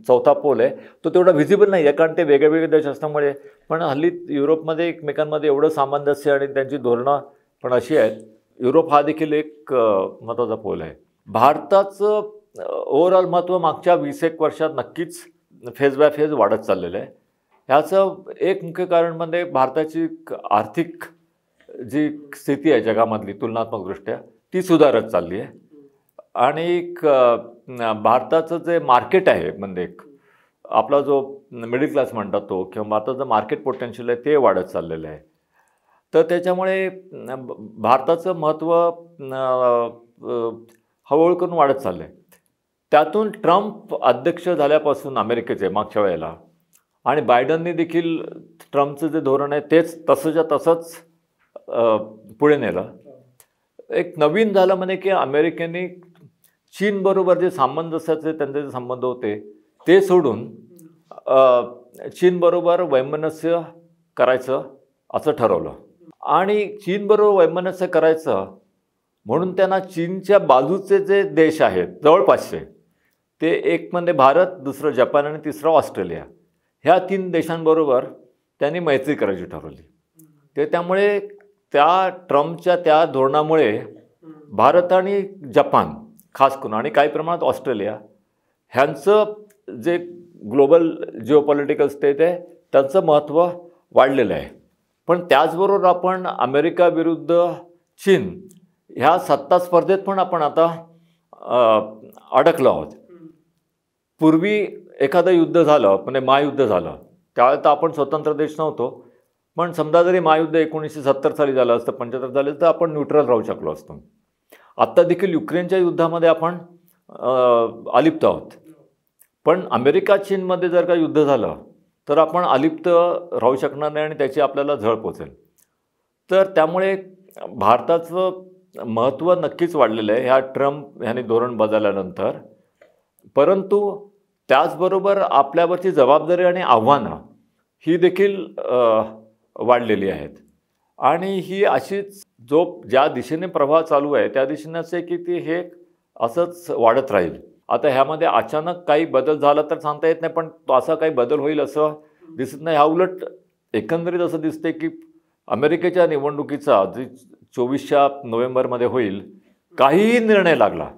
S1: चौथा पोल आहे तो तेवढा व्हिजिबल नाही आहे कारण ते वेगळे वेगळे देश असल्यामुळे पण हल्ली युरोपमध्ये एकमेकांमध्ये एवढं सामंजस्य आणि त्यांची धोरणं पण अशी आहेत युरोप हा देखील एक महत्त्वाचा पोल आहे भारताचं ओव्हरऑल महत्त्व मागच्या वीस एक वर्षात नक्कीच फेज बाय फेज वाढत चाललेलं आहे ह्याचं एक मुख्य कारण म्हणजे भारताची आर्थिक जी स्थिती आहे जगामधली तुलनात्मकदृष्ट्या ती सुधारत चालली आहे आणि भारताचं जे मार्केट आहे म्हणजे एक आपला जो मिडल क्लास म्हणतात तो किंवा भारताचं मार्केट पोटेन्शियल आहे ते वाढत चाललेलं आहे तर त्याच्यामुळे भारताचं महत्त्व हळूहळू करून वाढत चाललं आहे त्यातून ट्रम्प अध्यक्ष झाल्यापासून अमेरिकेचे मागच्या वेळेला आणि बायडनने देखील ट्रम्पचं जे धोरण आहे तेच तसंच्या तसंच पुढे नेलं एक नवीन झालं म्हणे की अमेरिकेने चीनबरोबर जे सामंजस्याचे त्यांचे जे संबंध होते ते सोडून चीनबरोबर वैमनस्य करायचं असं ठरवलं आणि चीनबरोबर वैमनस्य करायचं म्हणून त्यांना चीनच्या बाजूचे जे देश आहेत जवळपासचे ते एक म्हणजे भारत दुसरं जपान आणि तिसरं ऑस्ट्रेलिया ह्या तीन देशांबरोबर त्यांनी मैत्री करायची ठरवली ते त्यामुळे त्या ट्रम्पच्या त्या धोरणामुळे भारत आणि जपान खास करून आणि काही प्रमाणात ऑस्ट्रेलिया ह्यांचं जे ग्लोबल जिओपॉलिटिकल स्टेट आहे त्यांचं महत्त्व वाढलेलं आहे पण त्याचबरोबर आपण अमेरिका विरुद्ध चीन ह्या सत्ता स्पर्धेत पण आपण आता अडकलो आहोत पूर्वी एखादं युद्ध झालं म्हणजे महायुद्ध झालं त्यावेळेला तर आपण स्वतंत्र देश नव्हतो पण समजा जरी महायुद्ध एकोणीसशे सत्तर साली झालं असतं पंच्याहत्तर झालं तर आपण न्यूट्रल राहू शकलो असतो आत्ता देखील युक्रेनच्या युद्धामध्ये आपण अलिप्त आहोत पण अमेरिका चीनमध्ये जर का युद्ध झालं तर आपण अलिप्त राहू शकणार नाही आणि त्याची आपल्याला झळ पोचेल तर त्यामुळे भारताचं महत्त्व नक्कीच वाढलेलं आहे ह्या ट्रम्प ह्यांनी धोरण बदलल्यानंतर परंतु त्याचबरोबर आपल्यावरची जबाबदारी आणि आव्हानं ही देखील वाढलेली आहेत आणि ही अशीच जो ज्या दिशेने प्रभाव चालू आहे त्या दिशेनेच आहे की ती हे असंच वाढत राहील आता ह्यामध्ये अचानक काही बदल झाला तर सांगता येत नाही पण तो असा काही बदल होईल असं दिसत नाही ह्या उलट एकंदरीत असं दिसते की अमेरिकेच्या निवडणुकीचा जी चोवीसच्या नोव्हेंबरमध्ये होईल काहीही निर्णय लागला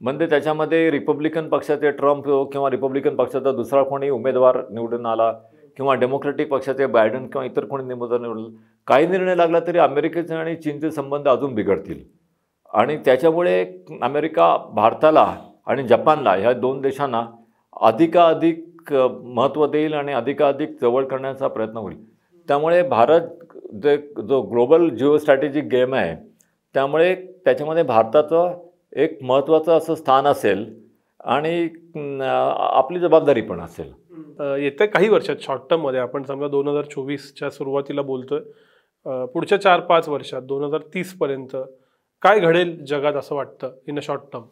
S1: म्हणजे त्याच्यामध्ये रिपब्लिकन पक्षाचे ट्रम्प किंवा रिपब्लिकन पक्षाचा दुसरा कोणी उमेदवार निवडून आला किंवा डेमोक्रॅटिक पक्षाचे बायडन किंवा इतर कोणी निवडून निवडलं काही निर्णय लागला तरी अमेरिकेचे आणि चीनचे संबंध अजून बिघडतील आणि त्याच्यामुळे अमेरिका भारताला आणि जपानला ह्या दोन देशांना अधिकाधिक महत्त्व देईल आणि अधिकाधिक जवळ करण्याचा प्रयत्न होईल त्यामुळे भारत जे जो ग्लोबल जिओ गेम आहे त्यामुळे त्याच्यामध्ये भारताचं एक महत्त्वाचं असं स्थान असेल आणि आपली जबाबदारी पण असेल
S2: येत्या काही वर्षात शॉर्ट टर्ममध्ये आपण समजा दोन हजार चोवीसच्या सुरुवातीला बोलतोय पुढच्या चार पाच वर्षात दोन हजार तीसपर्यंत काय घडेल जगात असं वाटतं इन अ शॉर्ट टर्म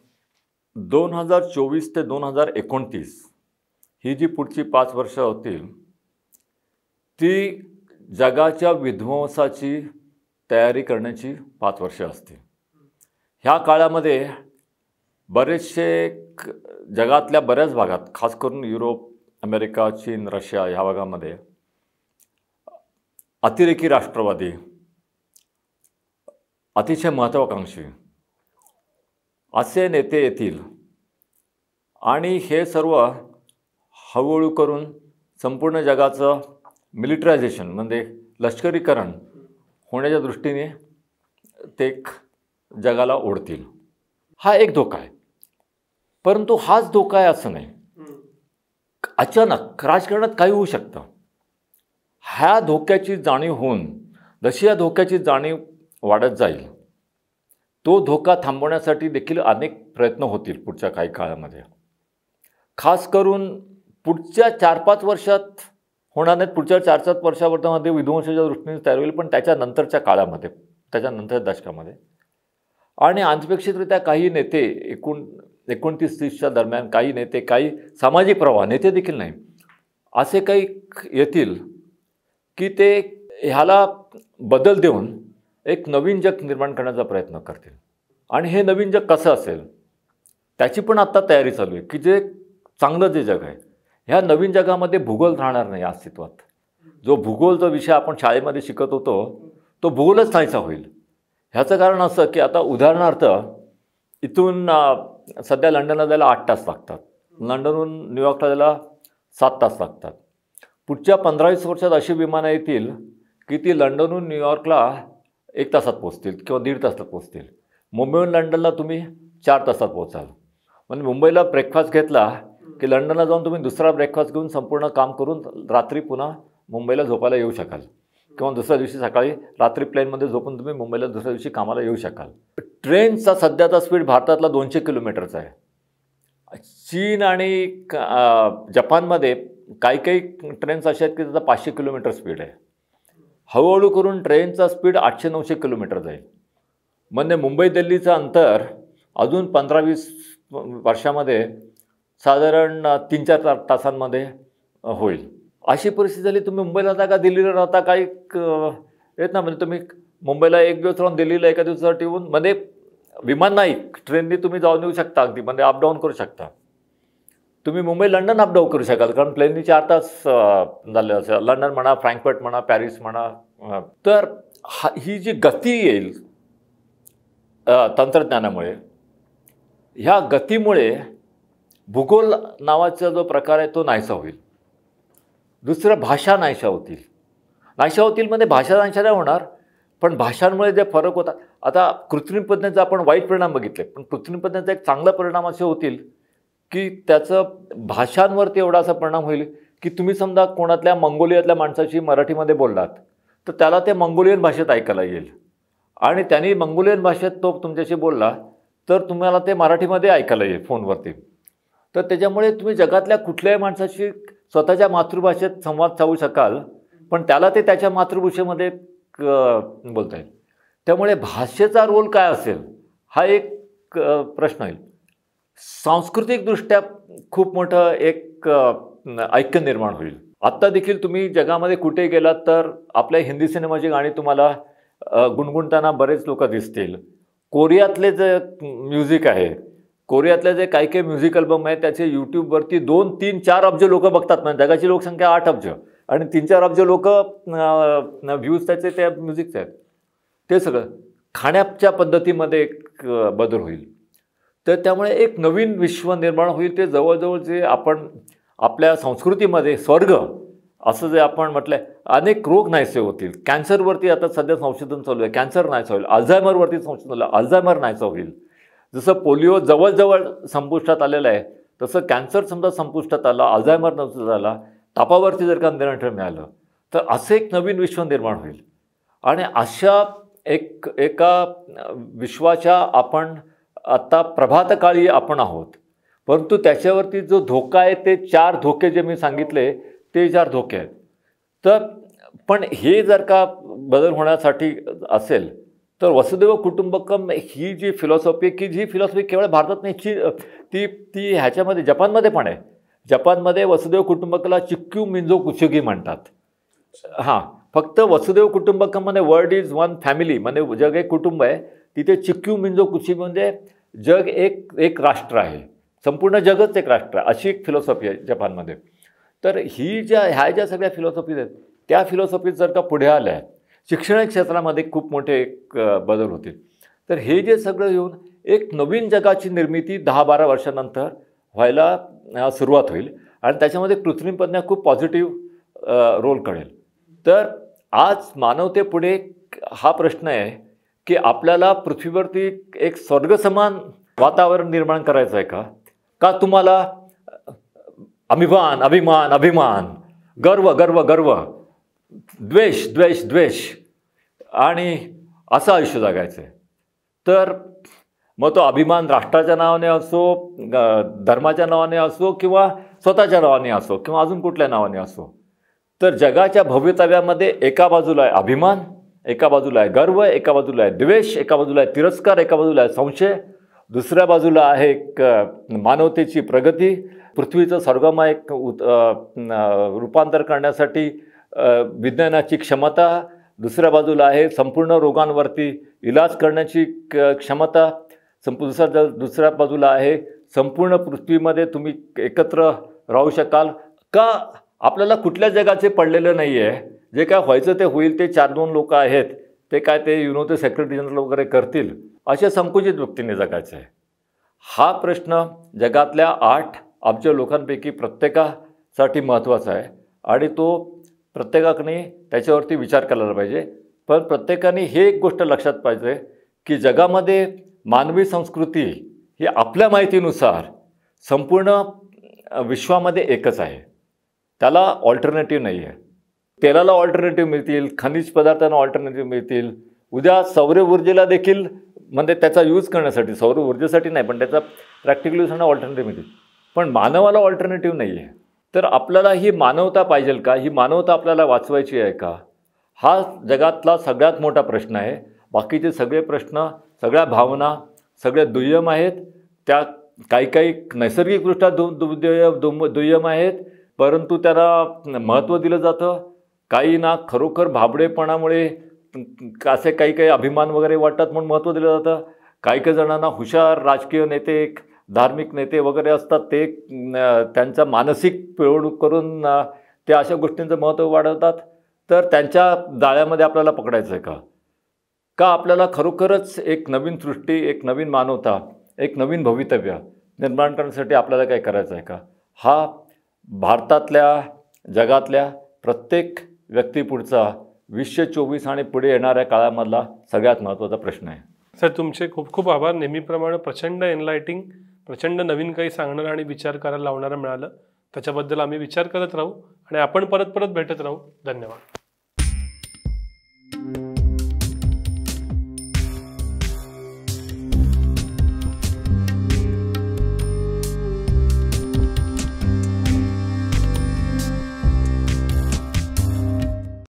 S1: दोन हजार चोवीस ते दोन हजार एकोणतीस ही जी पुढची पाच वर्षं होतील ती जगाच्या विध्वंसाची तयारी करण्याची पाच वर्ष असतील ह्या काळामध्ये बरेचसे जगातल्या बऱ्याच भागात खास करून युरोप अमेरिका चीन रशिया ह्या भागामध्ये अतिरेकी राष्ट्रवादी अतिशय महत्त्वाकांक्षी असे नेते येतील आणि हे सर्व हळूहळू करून संपूर्ण जगाचं मिलिटरायझेशन म्हणजे लष्करीकरण होण्याच्या दृष्टीने ते जगाला ओढतील हा एक धोका आहे परंतु हाच धोका आहे असं नाही अचानक राजकारणात काही होऊ शकतं ह्या धोक्याची जाणीव होऊन जशी या धोक्याची जाणीव वाढत जाईल तो धोका थांबवण्यासाठी देखील अनेक प्रयत्न होतील पुढच्या काही काळामध्ये खास करून पुढच्या चार पाच वर्षात होणार नाहीत पुढच्या चार सात वर्षावर्धामध्ये विध्वंसाच्या दृष्टीने तयार होईल पण त्याच्यानंतरच्या काळामध्ये त्याच्यानंतर दशकामध्ये आणि अनपेक्षितरित्या काही नेते एकूण एकोणतीस तीसच्या दरम्यान काही नेते काही सामाजिक प्रवाह नेते देखील नाही असे काही येतील की ते ह्याला बदल देऊन एक नवीन जग निर्माण करण्याचा प्रयत्न करतील आणि हे नवीन जग कसं असेल त्याची पण आत्ता तयारी चालू आहे की जे चांगलं जे जग आहे ह्या नवीन जगामध्ये भूगोल राहणार नाही अस्तित्वात जो भूगोलचा विषय आपण शाळेमध्ये शिकत होतो तो भूगोलच नाहीसा होईल ह्याचं कारण असं की आता उदाहरणार्थ इथून सध्या लंडनला जायला आठ तास लागतात लंडनहून न्यूयॉर्कला जायला सात तास लागतात पुढच्या पंधरावीस वर्षात अशी विमानं येतील की ती लंडनहून न्यूयॉर्कला एक तासात पोचतील किंवा दीड तासात पोचतील मुंबईहून लंडनला तुम्ही चार तासात पोचाल म्हणजे मुंबईला ब्रेकफास्ट घेतला की लंडनला जाऊन तुम्ही दुसरा ब्रेकफास्ट घेऊन संपूर्ण काम करून रात्री पुन्हा मुंबईला झोपायला येऊ शकाल किंवा दुसऱ्या दिवशी सकाळी रात्री प्लेनमध्ये झोपून तुम्ही मुंबईला दुसऱ्या दिवशी कामाला येऊ शकाल ट्रेनचा सध्याचा स्पीड भारतातला दोनशे किलोमीटरचा आहे चीन आणि जपानमध्ये काही काही ट्रेन्स असे आहेत की त्याचा पाचशे किलोमीटर स्पीड आहे हळूहळू करून ट्रेनचा स्पीड आठशे नऊशे किलोमीटर जाईल म्हणजे मुंबई दिल्लीचं अंतर अजून पंधरा वीस वर्षामध्ये साधारण तीन चार ता तासांमध्ये होईल अशी परिस्थिती झाली तुम्ही मुंबईला जाता दिल्लीला राहता काही येत ना म्हणजे तुम्ही मुंबईला एक दिवस राहून दिल्लीला एका दिवसासाठी येऊन म्हणजे विमान नाही ट्रेनने तुम्ही जाऊन येऊ शकता अगदी म्हणजे अपडाऊन करू शकता तुम्ही मुंबई लंडन अपडाऊ करू शकाल कारण प्लेननी आताच तास झाले असं लंडन म्हणा फ्रँकफर्ट म्हणा पॅरिस म्हणा तर हा ही जी गती येईल तंत्रज्ञानामुळे ह्या गतीमुळे भूगोल नावाचा जो प्रकार आहे तो नाहीसा होईल दुसरं भाषा नाहीशा होतील नाहीशा होतील म्हणजे भाषा नाहीशा नाही होणार पण भाषांमुळे जे फरक होतात आता कृत्रिम पद्धतीचा आपण वाईट परिणाम बघितले पण कृत्रिम पद्धतीचा एक चांगला परिणाम असे होतील की त्याचं भाषांवरती एवढा असा परिणाम होईल की तुम्ही समजा कोणातल्या मंगोलियातल्या माणसाशी मराठीमध्ये बोललात तर त्याला ते मंगोलियन भाषेत ऐकायला येईल आणि त्यांनी मंगोलियन भाषेत तो तुमच्याशी बोलला तर तुम्हाला ते मराठीमध्ये ऐकायला येईल फोनवरती तर त्याच्यामुळे तुम्ही जगातल्या कुठल्याही माणसाशी स्वतःच्या मातृभाषेत संवाद साधू शकाल पण त्याला ते त्याच्या मातृभाषेमध्ये बोलता येईल त्यामुळे भाषेचा रोल काय असेल हा एक प्रश्न येईल सांस्कृतिकदृष्ट्या खूप मोठं एक ऐक्य निर्माण होईल आत्ता देखील तुम्ही जगामध्ये कुठे गेलात तर आपल्या हिंदी सिनेमाची गाणी तुम्हाला गुणगुणताना बरेच लोक दिसतील कोरियातले जे म्युझिक आहे कोरियातले जे काही काही म्युझिक अल्बम आहे त्याचे यूट्यूबवरती दोन तीन चार अब्ज लोक बघतात म्हणजे जगाची लोकसंख्या आठ अब्ज आणि तीन चार अब्ज लोक व्ह्यूज त्याचे त्या म्युझिकचे आहेत ते सगळं खाण्याच्या पद्धतीमध्ये एक बदल होईल तर त्यामुळे एक नवीन विश्व निर्माण होईल ते जवळजवळ जे आपण आपल्या संस्कृतीमध्ये स्वर्ग असं जे आपण म्हटलं अनेक रोग नाहीसे होतील कॅन्सरवरती आता सध्या संशोधन चालू आहे कॅन्सर नाहीसा होईल अल्झायमरवरती संशोधन झालं अल्झायमर नाहीसा होईल जसं पोलिओ जवळजवळ संपुष्टात आलेलं आहे तसं कॅन्सर समजा संपुष्टात आला अल्झायमर नव्हता झाला तापावरती जर का नियंत्रण मिळालं तर असं एक नवीन विश्व निर्माण होईल आणि अशा एक एका विश्वाच्या आपण आत्ता प्रभातकाळी आपण आहोत परंतु त्याच्यावरती जो धोका आहे ते चार धोके जे मी सांगितले ते चार धोके आहेत तर पण हे जर का बदल होण्यासाठी असेल तर वसुदेव कुटुंबकम ही जी फिलॉसॉफी की जी फिलॉसॉफी केवळ भारतात नाही ती ती ह्याच्यामध्ये जपानमध्ये पण आहे जपानमध्ये वसुदेव कुटुंबकला चिक्क्यू मिंजो कुशुगी म्हणतात हां फक्त वसुदेव कुटुंबकम म्हणजे वर्ल्ड इज वन फॅमिली म्हणजे जग एक कुटुंब आहे तिथे चिक्क्यू मिंजो कुशी म्हणजे जग एक एक राष्ट्र आहे संपूर्ण जगच एक राष्ट्र आहे अशी एक फिलॉसॉफी आहे जपानमध्ये तर ही ज्या ह्या ज्या सगळ्या फिलॉसॉफीज आहेत त्या फिलॉसॉफीज जर का पुढे आल्या शिक्षण क्षेत्रामध्ये खूप मोठे एक बदल होतील तर हे जे सगळं येऊन एक नवीन जगाची निर्मिती दहा बारा वर्षानंतर व्हायला सुरुवात होईल आणि त्याच्यामध्ये कृत्रिम खूप पॉझिटिव्ह रोल कळेल तर आज मानवतेपुढे हा प्रश्न आहे की आपल्याला पृथ्वीवरती एक स्वर्गसमान वातावरण निर्माण करायचं आहे का का तुम्हाला अभिमान अभिमान अभिमान गर्व गर्व गर्व द्वेष द्वेष द्वेष आणि असं आयुष्य जगायचं आहे तर मग तो अभिमान राष्ट्राच्या नावाने असो धर्माच्या नावाने असो किंवा स्वतःच्या नावाने असो किंवा अजून कुठल्या नावाने असो तर जगाच्या भव्यतव्यामध्ये एका बाजूला आहे अभिमान एका बाजूला आहे गर्व एका बाजूला आहे द्वेष एका बाजूला आहे तिरस्कार एका बाजूला आहे संशय दुसऱ्या बाजूला आहे एक मानवतेची प्रगती पृथ्वीचं स्वर्गमा एक उत रूपांतर करण्यासाठी विज्ञानाची क्षमता दुसऱ्या बाजूला आहे संपूर्ण रोगांवरती इलाज करण्याची क्षमता संप दुसऱ्या दुसऱ्या बाजूला आहे संपूर्ण पृथ्वीमध्ये तुम्ही एकत्र राहू शकाल का आपल्याला कुठल्या जगाचे पडलेलं नाही आहे जे काय व्हायचं ते होईल ते चार दोन लोक आहेत ते काय ते ते सेक्रेटरी जनरल वगैरे करतील अशा संकुचित व्यक्तीने जगायचं आहे हा प्रश्न जगातल्या आठ आमच्या लोकांपैकी प्रत्येकासाठी महत्त्वाचा आहे आणि तो प्रत्येकाकडे त्याच्यावरती विचार करायला पाहिजे पण प्रत्येकाने हे एक गोष्ट लक्षात पाहिजे की जगामध्ये मानवी संस्कृती ही आपल्या माहितीनुसार संपूर्ण विश्वामध्ये एकच आहे त्याला ऑल्टरनेटिव्ह नाही आहे तेलाला ऑल्टरनेटिव्ह मिळतील खनिज पदार्थांना ऑल्टरनेटिव्ह मिळतील उद्या सौर ऊर्जेला देखील म्हणजे त्याचा यूज करण्यासाठी सौर ऊर्जेसाठी नाही पण त्याचा प्रॅक्टिकल यूज ऑल्टरनेटिव्ह मिळतील पण मानवाला ऑल्टरनेटिव्ह नाही आहे तर आपल्याला ही मानवता पाहिजेल का ही मानवता आपल्याला वाचवायची आहे का हा जगातला सगळ्यात मोठा प्रश्न आहे बाकीचे सगळे प्रश्न सगळ्या भावना सगळ्या दुय्यम आहेत त्या काही काही नैसर्गिकदृष्ट्या दु दुय्यम दुय्यम आहेत परंतु त्याला महत्त्व दिलं जातं काही ना खरोखर भाबडेपणामुळे असे काही काही अभिमान वगैरे वाटतात म्हणून महत्त्व दिलं जातं काही काही जणांना हुशार राजकीय नेते धार्मिक नेते वगैरे असतात ते त्यांचा मानसिक पिळवणूक करून ते अशा गोष्टींचं महत्त्व वाढवतात तर त्यांच्या जाळ्यामध्ये आपल्याला पकडायचं आहे का का आपल्याला खरोखरच एक नवीन सृष्टी एक नवीन मानवता एक नवीन भवितव्य निर्माण करण्यासाठी आपल्याला काय करायचं आहे का हा भारतातल्या जगातल्या प्रत्येक व्यक्ती पुढचा वीसशे चोवीस आणि पुढे येणाऱ्या काळामधला सगळ्यात महत्त्वाचा प्रश्न आहे
S2: सर तुमचे खूप खूप आभार नेहमीप्रमाणे प्रचंड एनलायटिंग प्रचंड नवीन काही सांगणारं आणि विचार करायला लावणारं मिळालं त्याच्याबद्दल आम्ही विचार करत राहू आणि आपण परत परत भेटत राहू धन्यवाद